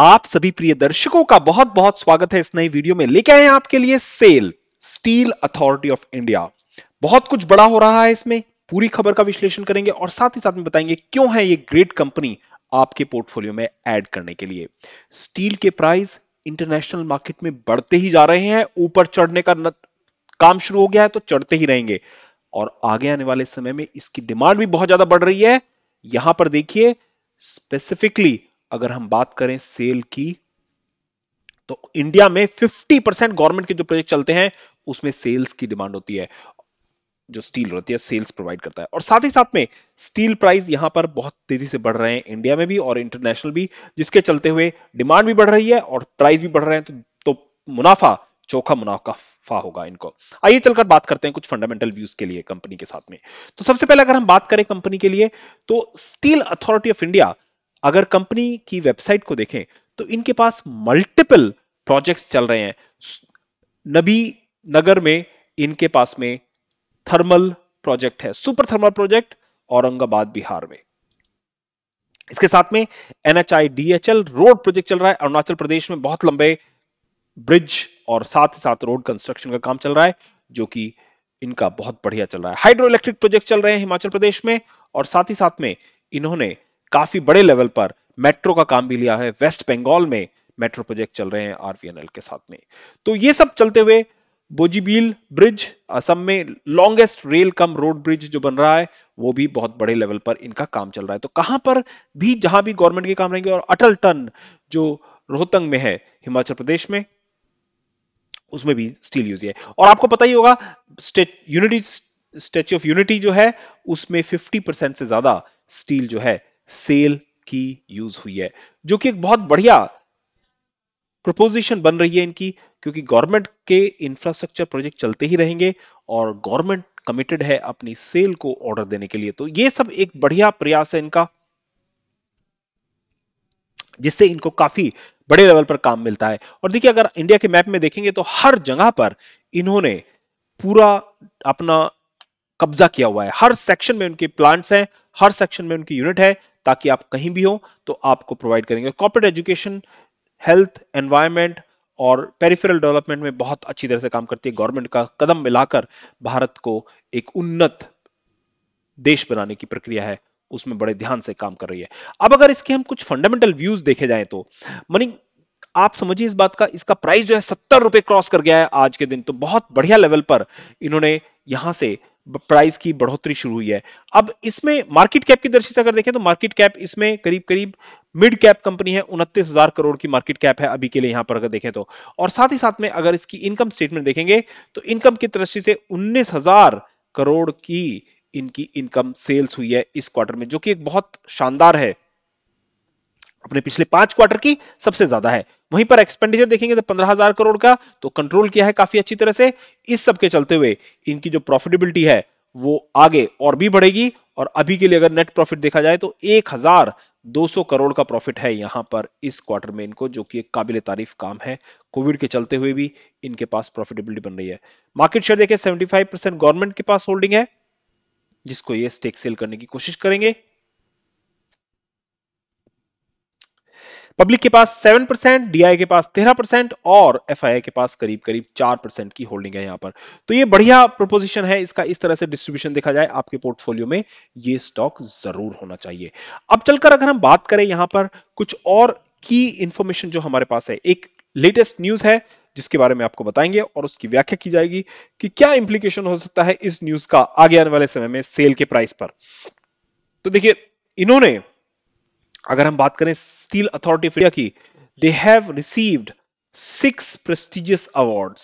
आप सभी प्रिय दर्शकों का बहुत बहुत स्वागत है इस नई वीडियो में लेके आए हैं आपके लिए SAIL steel authority of India बहुत कुछ बड़ा हो रहा है इसमें पूरी खबर का विश्लेषण करेंगे और साथ ही साथ में बताएंगे क्यों है ये ग्रेट कंपनी आपके पोर्टफोलियो में ऐड करने के लिए स्टील के प्राइस इंटरनेशनल मार्केट में बढ़ते ही जा रहे हैं ऊपर चढ़ने का न... काम शुरू हो गया है तो चढ़ते ही रहेंगे और आगे आने वाले समय में इसकी डिमांड भी बहुत ज्यादा बढ़ रही है यहां पर देखिए स्पेसिफिकली अगर हम बात करें सेल की तो इंडिया में 50 परसेंट गवर्नमेंट के जो प्रोजेक्ट चलते हैं उसमें सेल्स की डिमांड होती है जो स्टील रहती है सेल्स प्रोवाइड करता है और साथ ही साथ में स्टील प्राइस यहां पर बहुत तेजी से बढ़ रहे हैं इंडिया में भी और इंटरनेशनल भी जिसके चलते हुए डिमांड भी बढ़ रही है और प्राइस भी बढ़ रहे हैं तो, तो मुनाफा चोखा मुनाफा होगा इनको आइए चलकर बात करते हैं कुछ फंडामेंटल व्यूज के लिए कंपनी के साथ में तो सबसे पहले अगर हम बात करें कंपनी के लिए तो स्टील अथॉरिटी ऑफ इंडिया अगर कंपनी की वेबसाइट को देखें तो इनके पास मल्टीपल प्रोजेक्ट्स चल रहे हैं नबी नगर में इनके पास में थर्मल प्रोजेक्ट है super thermal project Aurangabad Bihar में इसके साथ में एनएचआई डीएचएल रोड प्रोजेक्ट चल रहा है अरुणाचल प्रदेश में बहुत लंबे ब्रिज और साथ ही साथ रोड कंस्ट्रक्शन का काम चल रहा है जो कि इनका बहुत बढ़िया चल रहा है हाइड्रो इलेक्ट्रिक प्रोजेक्ट चल रहे हैं हिमाचल प्रदेश में और साथ ही साथ में इन्होंने काफी बड़े लेवल पर मेट्रो का काम भी लिया है वेस्ट बंगाल में मेट्रो प्रोजेक्ट चल रहे हैं आरवीएनएल के साथ में तो ये सब चलते हुए बोजीबील ब्रिज असम में longest rail cum road bridge जो बन रहा है वो भी बहुत बड़े लेवल पर इनका काम चल रहा है तो कहां पर भी जहां भी गवर्नमेंट के काम रहेंगे और अटल टन जो रोहतंग में है हिमाचल प्रदेश में उसमें भी स्टील यूज है और आपको पता ही होगा यूनिटी स्टेच्यू ऑफ यूनिटी जो है उसमें 50 परसेंट से ज्यादा स्टील जो है सेल की यूज हुई है जो कि एक बहुत बढ़िया प्रपोजिशन बन रही है इनकी क्योंकि गवर्नमेंट के इंफ्रास्ट्रक्चर प्रोजेक्ट चलते ही रहेंगे और गवर्नमेंट कमिटेड है अपनी सेल को ऑर्डर देने के लिए तो ये सब एक बढ़िया प्रयास है इनका जिससे इनको काफी बड़े लेवल पर काम मिलता है और देखिए अगर इंडिया के मैप में देखेंगे तो हर जगह पर इन्होंने पूरा अपना कब्जा किया हुआ है हर सेक्शन में उनके प्लांट्स हैं हर सेक्शन में उनकी यूनिट है ताकि आप कहीं भी हो तो आपको प्रोवाइड करेंगे कॉर्पोरेट एजुकेशन हेल्थ एनवायरमेंट और पेरिफेरल डेवलपमेंट में बहुत अच्छी तरह से काम करती है गवर्नमेंट का कदम मिलाकर भारत को एक उन्नत देश बनाने की प्रक्रिया है उसमें बड़े ध्यान से काम कर रही है अब अगर इसके हम कुछ फंडामेंटल व्यूज देखे जाए तो मनी आप समझिए इस बात का इसका प्राइस जो है सत्तर रुपए क्रॉस कर गया है आज के दिन तो बहुत बढ़िया लेवल पर इन्होंने यहां से प्राइस की बढ़ोतरी शुरू हुई है अब इसमें मार्केट कैप की दृष्टि से अगर देखें तो मार्केट कैप इसमें करीब करीब मिड कैप कंपनी है उनतीस हजार करोड़ की मार्केट कैप है अभी के लिए यहां पर अगर देखें तो और साथ ही साथ में अगर इसकी इनकम स्टेटमेंट देखेंगे तो इनकम की दृष्टि से उन्नीस करोड़ की इनकी इनकम सेल्स हुई है इस क्वार्टर में जो कि एक बहुत शानदार है अपने पिछले पांच क्वार्टर की सबसे ज्यादा है वहीं पर एक्सपेंडिचर देखेंगे तो पंद्रह हजार करोड़ का तो कंट्रोल किया है काफी अच्छी तरह से इस सब के चलते हुए इनकी जो प्रॉफिटेबिलिटी है वो आगे और भी बढ़ेगी और अभी के लिए अगर नेट प्रॉफिट देखा जाए तो 1200 करोड़ का प्रॉफिट है यहां पर इस क्वार्टर में इनको जो कि एक काबिल तारीफ काम है कोविड के चलते हुए भी इनके पास प्रॉफिटेबिलिटी बन रही है मार्केट शेयर देखें 75 परसेंट गवर्नमेंट के पास होल्डिंग है जिसको ये स्टेक सेल करने की कोशिश करेंगे पब्लिक के पास सेवन परसेंट डीआई के पास तेरह परसेंट और एफ के पास करीब करीब चार परसेंट की होल्डिंग है यहां पर तो ये बढ़िया प्रोपोजिशन है इसका इस तरह से डिस्ट्रीब्यूशन देखा जाए आपके पोर्टफोलियो में ये स्टॉक जरूर होना चाहिए अब चलकर अगर हम बात करें यहां पर कुछ और की इंफॉर्मेशन जो हमारे पास है एक लेटेस्ट न्यूज है जिसके बारे में आपको बताएंगे और उसकी व्याख्या की जाएगी कि क्या इंप्लीकेशन हो सकता है इस न्यूज का आगे आने वाले समय में सेल के प्राइस पर तो देखिए इन्होंने अगर हम बात करें Steel Authority of India की they have received six prestigious award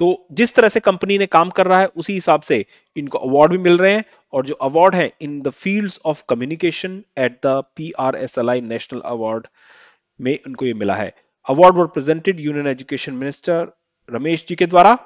तो जिस तरह से कंपनी ने काम कर रहा है उसी हिसाब से इनको अवार्ड भी मिल रहे हैं और जो अवार्ड है in the fields of communication at the PRSLI national award में इनको ये मिला है award were presented union education minister Ramesh ji के द्वारा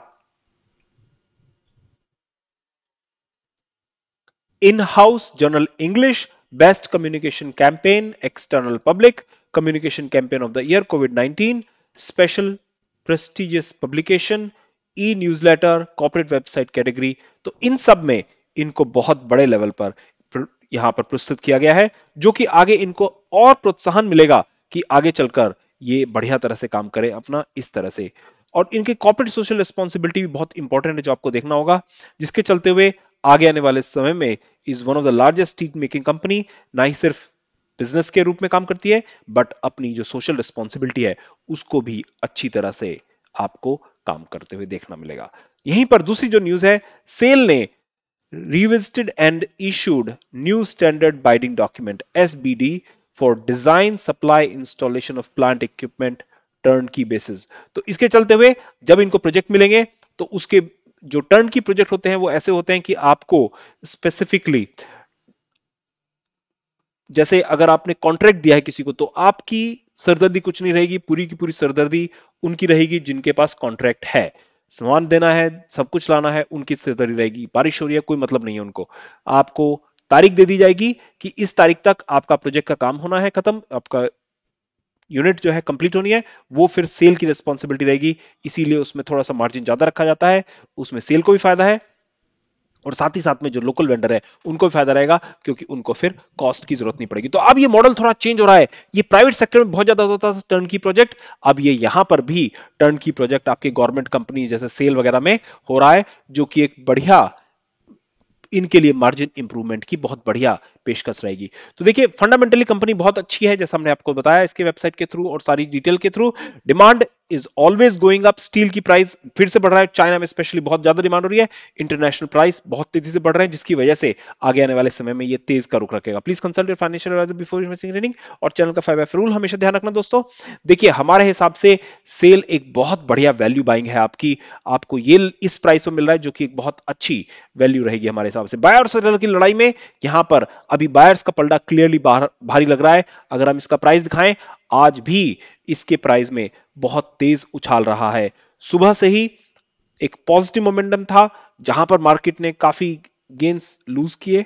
in house general English Best Communication Campaign, External Public, Communication Campaign of the Year, COVID-19, Special Prestigious Publication, e newsletter, corporate website category, तो इन सब में इनको बहुत बड़े लेवल पर यहां पर प्रस्तुत किया गया है जो कि आगे इनको और प्रोत्साहन मिलेगा कि आगे चलकर ये बढ़िया तरह से काम करें अपना इस तरह से और इनके कॉर्पोरेट सोशल रिस्पॉन्सिबिलिटी भी बहुत इंपॉर्टेंट है जो आपको देखना होगा जिसके चलते हुए आगे आने वाले समय में is one of the largest teak making company ना ही सिर्फ बिजनेस के रूप में काम करती है बट अपनी जो सोशल रिस्पॉन्सिबिलिटी है उसको भी अच्छी तरह से आपको काम करते हुए देखना मिलेगा यहीं पर दूसरी जो न्यूज है सेल ने new standard binding document S B D for design supply installation of plant equipment turn key basis तो इसके चलते हुए जब इनको प्रोजेक्ट मिलेंगे तो उसके जो टर्न की प्रोजेक्ट होते हैं वो ऐसे होते हैं कि आपको स्पेसिफिकली जैसे अगर आपने कॉन्ट्रैक्ट दिया है किसी को तो आपकी सरदर्दी कुछ नहीं रहेगी पूरी की पूरी सरदर्दी उनकी रहेगी जिनके पास कॉन्ट्रैक्ट है सामान देना है सब कुछ लाना है उनकी सरदर्दी रहेगी बारिश हो रही है कोई मतलब नहीं है उनको आपको तारीख दे दी जाएगी कि इस तारीख तक आपका प्रोजेक्ट का काम होना है खत्म आपका यूनिट जो है कंप्लीट होनी है वो फिर सेल की रिस्पॉन्सिबिलिटी रहेगी इसीलिए उसमें थोड़ा सा मार्जिन ज्यादा रखा जाता है उसमें सेल को भी फायदा है और साथ ही साथ में जो लोकल वेंडर है उनको भी फायदा रहेगा क्योंकि उनको फिर कॉस्ट की जरूरत नहीं पड़ेगी तो अब ये मॉडल थोड़ा चेंज हो रहा है ये प्राइवेट सेक्टर में बहुत ज्यादा होता था टर्न की प्रोजेक्ट अब ये यहां पर भी टर्न की प्रोजेक्ट आपके गवर्नमेंट कंपनी जैसे सेल वगैरह में हो रहा है जो कि एक बढ़िया इनके लिए मार्जिन इंप्रूवमेंट की बहुत बढ़िया पेशकश रहेगी तो देखिए फंडामेंटली कंपनी बहुत अच्छी है जैसा हमने आपको बताया इसके वेबसाइट के थ्रू और सारी डिटेल के through demand is always going up steel की प्राइस फिर से बढ़ रहा है चाइना में स्पेशली बहुत ज्यादा डिमांड हो रही है इंटरनेशनल प्राइस बहुत तेजी से बढ़ रहे हैं जिसकी वजह से आगे आने वाले समय में ये तेज का रुख रखेगा please consult financial adviser before investing trading और चैनल का फाइव एफ रूल हमेशा ध्यान रखना दोस्तों देखिए हमारे हिसाब से सेल एक बहुत बढ़िया वैल्यू बाइंग है आपकी आपको ये इस प्राइस पर मिल रहा है जो कि एक बहुत अच्छी वैल्यू रहेगी हमारे हिसाब से बायर्स और सेलर की लड़ाई में यहां पर अभी बायर्स का पलड़ा क्लियरली भारी लग रहा है अगर हम इसका प्राइस दिखाएं आज भी इसके प्राइस में बहुत तेज उछाल रहा है सुबह से ही एक पॉजिटिव मोमेंटम था जहां पर मार्केट ने काफी गेंस लूज किए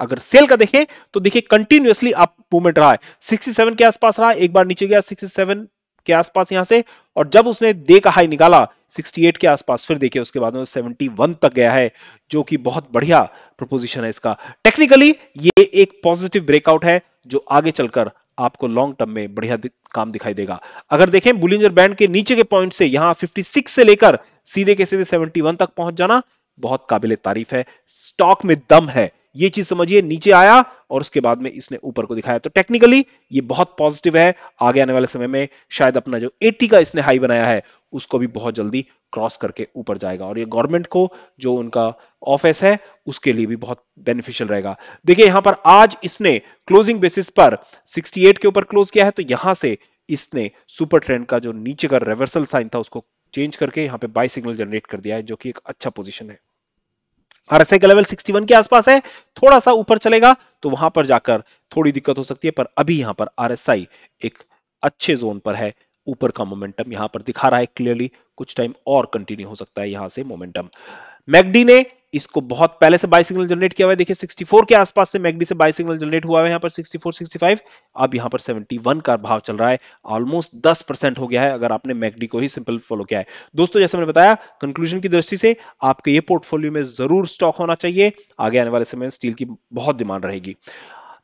अगर सेल का देखें तो देखिए कंटिन्यूअसली अप मूवमेंट रहा है 67 के आसपास रहा एक बार नीचे गया 67 के आसपास यहां से और जब उसने दे का हाई निकाला 68 के आसपास फिर देखिए उसके बाद में 71 तक गया है जो कि बहुत बढ़िया प्रपोजिशन है इसका टेक्निकली ये एक पॉजिटिव ब्रेकआउट है जो आगे चलकर आपको लॉन्ग टर्म में बढ़िया काम दिखाई देगा अगर देखें बुलिंजर बैंड के नीचे के पॉइंट से यहां 56 से लेकर सीधे के सीधे 71 तक पहुंच जाना बहुत काबिल तारीफ है स्टॉक में दम है ये चीज समझिए नीचे आया और उसके बाद में इसने ऊपर को दिखाया तो टेक्निकली ये बहुत पॉजिटिव है आगे आने वाले समय में शायद अपना जो 80 का इसने हाई बनाया है उसको भी बहुत जल्दी क्रॉस करके ऊपर जाएगा और ये गवर्नमेंट को जो उनका ऑफिस है उसके लिए भी बहुत बेनिफिशियल रहेगा देखिए यहां पर आज इसने क्लोजिंग बेसिस पर सिक्सटी के ऊपर क्लोज किया है तो यहां से इसने सुपर ट्रेंड का जो नीचे का रिवर्सल साइन था उसको चेंज करके यहां पे बाई सिग्नल जनरेट कर दिया है जो कि एक अच्छा पोजीशन है आरएसआई का लेवल 61 के आसपास है थोड़ा सा ऊपर चलेगा तो वहां पर जाकर थोड़ी दिक्कत हो सकती है पर अभी यहां पर आरएसआई एक अच्छे जोन पर है ऊपर का मोमेंटम यहां पर दिखा रहा है क्लियरली कुछ टाइम और कंटिन्यू हो सकता है यहां से मोमेंटम मैगडी ने इसको बहुत पहले से बाई सिग्नल जनरेट किया हुआ है देखिए 64 के आसपास से मैग्डी से बाई सिग्नल जनरेट हुआ है यहाँ पर 64 65 अब यहाँ पर 71 का भाव चल रहा है ऑलमोस्ट 10 परसेंट हो गया है अगर आपने मैग्डी को ही सिंपल फॉलो किया है दोस्तों जैसे मैंने बताया कंक्लूजन की दृष्टि से आपके ये पोर्टफोलियो में जरूर स्टॉक होना चाहिए आगे आने वाले समय स्टील की बहुत डिमांड रहेगी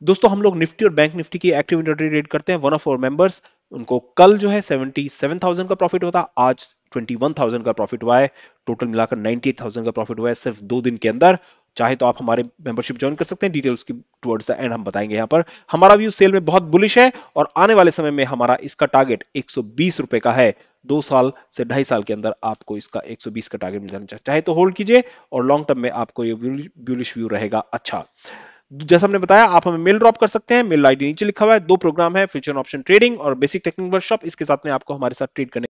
दोस्तों हम लोग निफ्टी और बैंक निफ्टी की एक्टिव इंटरट्री रेट करते हैं वन ऑफ और मेंबर्स उनको कल जो है 77,000 का प्रॉफिट होता आज 21,000 का प्रॉफिट हुआ है टोटल मिलाकर 98,000 का प्रॉफिट हुआ है सिर्फ दो दिन के अंदर चाहे तो आप हमारे मेंबरशिप ज्वाइन कर सकते हैं डिटेल्स की टुवर्ड्स द एंड हम बताएंगे यहाँ पर हमारा व्यू सेल में बहुत बुलिश है और आने वाले समय में हमारा इसका टारगेट एक रुपए का है दो साल से ढाई साल के अंदर आपको इसका 120 का टारगेट मिल जाना चाहिए चाहे तो होल्ड कीजिए और लॉन्ग टर्म में आपको ये बुलिश व्यू रहेगा अच्छा जैसा हमने बताया आप हमें मेल ड्रॉप कर सकते हैं मेल आईडी नीचे लिखा हुआ है दो प्रोग्राम है फ्यूचर ऑप्शन ट्रेडिंग और बेसिक टेक्निक वर्कशॉप इसके साथ में आपको हमारे साथ ट्रेड करने